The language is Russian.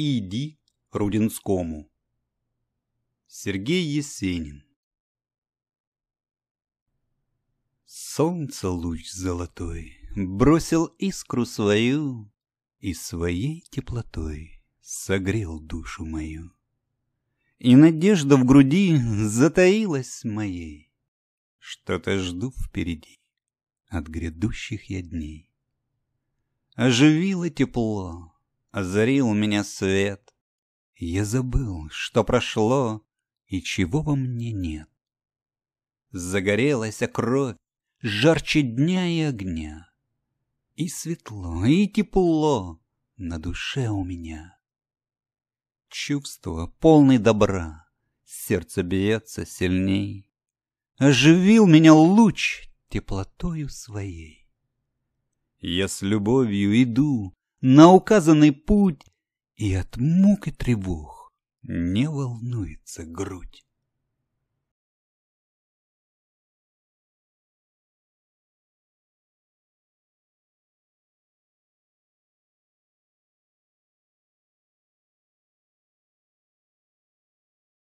и иди Рудинскому. Сергей Есенин Солнце луч золотой бросил искру свою И своей теплотой согрел душу мою. И надежда в груди затаилась моей. Что-то жду впереди от грядущих я дней. Оживило тепло, озарил меня свет. Я забыл, что прошло и чего во мне нет. Загорелась кровь жарче дня и огня. И светло, и тепло на душе у меня. Чувство полный добра, сердце бьется сильней. Оживил меня луч теплотою своей. Я с любовью иду на указанный путь, и от мук и тревог не волнуется грудь.